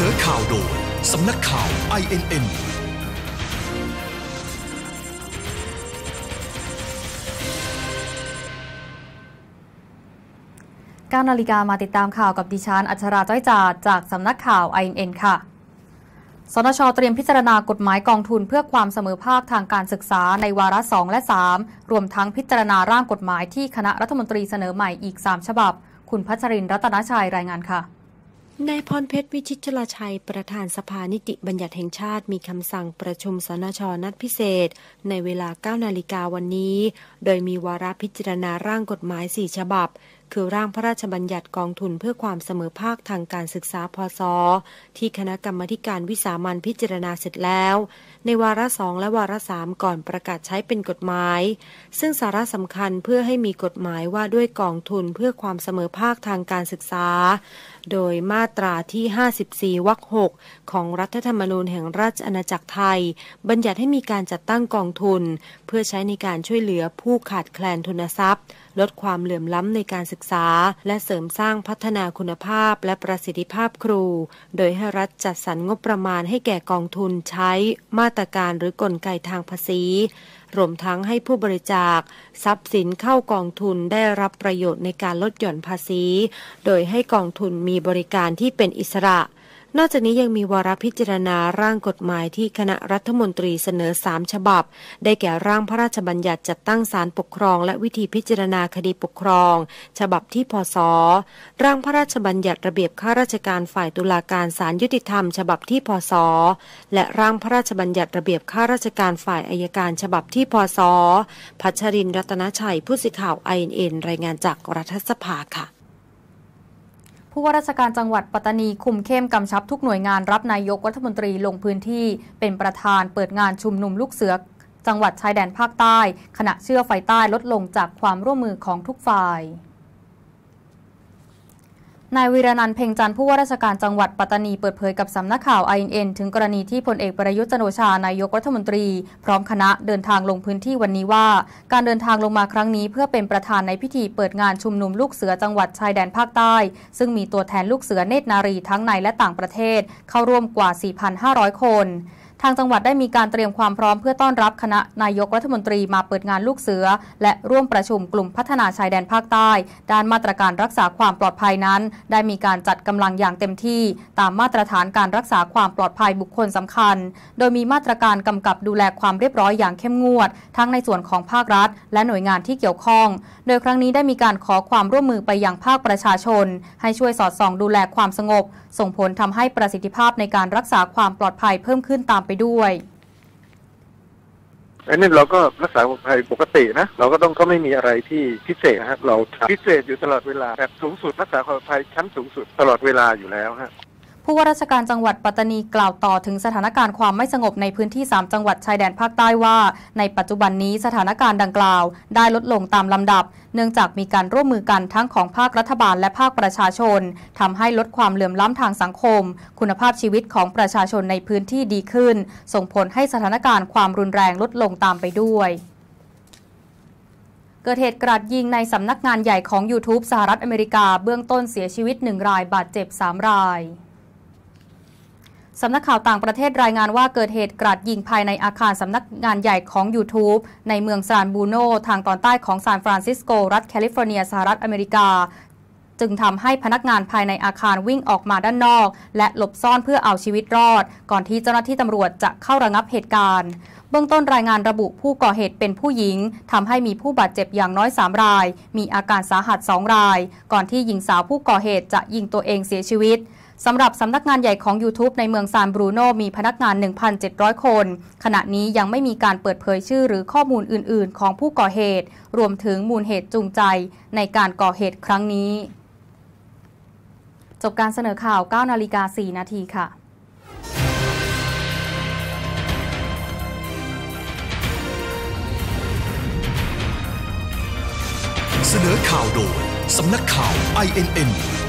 นอข่าวโดย สำนักข่าว INN านาฬิกามาติดตามข่าวกับดิฉันอัชราจ้อยจาจากสำนักข่าว INN ค่ะ สนชเตรียมพิจารณากฎหมายกองทุนเพื่อความเสมอภาคทางการศึกษาในวาระ 2 และ 3 รวมทั้งพิจารณาร่างกฎหมายที่คณะรัฐมนตรีเสนอใหม่อีก 3 ฉบับ คุณพัชรินรัตนชัยรายงานค่ะนายพรเพชร วิชิตชลชัยประธานสภานิติบัญญัติแห่งชาติมีคำสั่งประชุมสนชนัดพิเศษ ในเวลา9นาฬิกาวันนี้ โดยมีวาระพิจารณาร่างกฎหมาย4ฉบับคือร่างพระราชบัญญัติกองทุนเพื่อความเสมอภาคทางการศึกษาพศที่คณะกรรมการวิสามันพิจารณาเสร็จแล้ว ในวาระสองและวาระสามก่อนประกาศใช้เป็นกฎหมาย ซึ่งสาระสำคัญเพื่อให้มีกฎหมายว่าด้วยกองทุนเพื่อความเสมอภาคทางการศึกษา โดยมาตราที่ 54วรรค6ของรัฐธรรมนูญแห่งราชอาณาจักรไทย บัญญัติให้มีการจัดตั้งกองทุน เพื่อใช้ในการช่วยเหลือผู้ขาดแคลนทุนทรัพย์ลดความเหลื่อมล้ำในการศึกษาและเสริมสร้างพัฒนาคุณภาพและประสิทธิภาพครู โดยให้รัฐจัดสรรงบประมาณให้แก่กองทุนใช้มาตรการหรือกลไกทางภาษี รวมทั้งให้ผู้บริจาค ทรัพย์สินเข้ากองทุนได้รับประโยชน์ในการลดหย่อนภาษี โดยให้กองทุนมีบริการที่เป็นอิสระนอกจากนี้ยังมีวาระพิจารณาร่างกฎหมายที่คณะรัฐมนตรีเสนอสามฉบับ ได้แก่ร่างพระราชบัญญัติจัดตั้งศาลปกครอง และวิธีพิจารณาคดีปกครอง ฉบับที่พศร่างพระราชบัญญัติระเบียบข้าราชการฝ่ายตุลาการศาลยุติธรรม ฉบับที่พศและร่างพระราชบัญญัติระเบียบข้าราชการฝ่ายอายการ ฉบับที่พศพัชรินรัตนชัย ผู้สื่อข่าวไอเอ็นรายงานจากรัฐสภาค่ะผู้ว่าราชการจังหวัดปัตตานีคุมเข้มกำชับทุกหน่วยงานรับนายกรัฐมนตรีลงพื้นที่เป็นประธานเปิดงานชุมนุมลูกเสือจังหวัดชายแดนภาคใต้ ขณะเชื่อไฟใต้ลดลงจากความร่วมมือของทุกฝ่ายนายวีรนันท์เพ่งจันทร์ผู้ว่าราชการจังหวัดปัตตานีเปิดเผยกับสำนักข่าวไอ n n ถึงกรณีที่พลเอกประยุทธ์จันโอชานายกรัฐมนตรี พร้อมคณะเดินทางลงพื้นที่วันนี้ว่า การเดินทางลงมาครั้งนี้เพื่อเป็นประธานในพิธีเปิดงานชุมนุมลูกเสือจังหวัดชายแดนภาคใต้ ซึ่งมีตัวแทนลูกเสือเนตรนารีทั้งในและต่างประเทศเข้าร่วมกว่า 4,500 คนทางจังหวัดได้มีการเตรียมความพร้อมเพื่อต้อนรับคณะนายกรัฐมนตรีมาเปิดงานลูกเสือและร่วมประชุมกลุ่มพัฒนาชายแดนภาคใต้ ด้านมาตรการรักษาความปลอดภัยนั้น ได้มีการจัดกำลังอย่างเต็มที่ ตามมาตรฐานการรักษาความปลอดภัยบุคคลสำคัญ โดยมีมาตรการกำกับดูแลความเรียบร้อยอย่างเข้มงวด ทั้งในส่วนของภาครัฐ และหน่วยงานที่เกี่ยวข้อง โดยครั้งนี้ได้มีการขอความร่วมมือไปยังภาคประชาชน ให้ช่วยสอดส่องดูแลความสงบส่งผลทำให้ประสิทธิภาพในการรักษาความปลอดภัยเพิ่มขึ้นตามไปด้วย อันนี้เราก็ รักษาภัยปกตินะ เราก็ต้องก็ไม่มีอะไรที่พิเศษฮะ เราพิเศษอยู่ตลอดเวลาแบบสูงสุด รักษาคปลอดภัยชั้นสูงสุด ตลอดเวลาอยู่แล้วฮะผู้ว่าราชการจังหวัดปัตตานีกล่าวต่อถึงสถานการณ์ความไม่สงบในพื้นที่ 3 จังหวัดชายแดนภาคใต้ว่าในปัจจุบันนี้สถานการณ์ดังกล่าวได้ลดลงตามลำดับ เนื่องจากมีการร่วมมือกันทั้งของภาครัฐบาลและภาคประชาชน ทำให้ลดความเหลื่อมล้ำทางสังคม คุณภาพชีวิตของประชาชนในพื้นที่ดีขึ้น ส่งผลให้สถานการณ์ความรุนแรงลดลงตามไปด้วย เกิดเหตุกราดยิงในสำนักงานใหญ่ของ YouTube สหรัฐอเมริกาเบื้องต้นเสียชีวิต1รายบาดเจ็บ3รายสำนักข่าวต่างประเทศรายงานว่าเกิดเหตุกราดยิงภายในอาคารสำนักงานใหญ่ของ YouTube ในเมืองซานบูโนทางตอนใต้ของซานฟรานซิสโกรัฐแคลิฟอร์เนียสหรัฐอเมริกา จึงทำให้พนักงานภายในอาคารวิ่งออกมาด้านนอก และหลบซ่อนเพื่อเอาชีวิตรอด ก่อนที่เจ้าหน้าที่ตำรวจจะเข้าระงับเหตุการณ์เบื้องต้นรายงานระบุผู้ก่อเหตุเป็นผู้หญิงทำให้มีผู้บาดเจ็บอย่างน้อย 3 ราย มีอาการสาหัส 2 ราย ก่อนที่หญิงสาวผู้ก่อเหตุจะยิงตัวเองเสียชีวิตสำหรับสำนักงานใหญ่ของ YouTube ในเมืองซานบรูโนมีพนักงาน 1,700 คน ขณะนี้ยังไม่มีการเปิดเผยชื่อหรือข้อมูลอื่นๆ ของผู้ก่อเหตุรวมถึงมูลเหตุจูงใจในการก่อเหตุครั้งนี้ จบการเสนอข่าว 9นาฬิกา4นาทีค่ะ เสนอข่าวโดย สำนักข่าว INN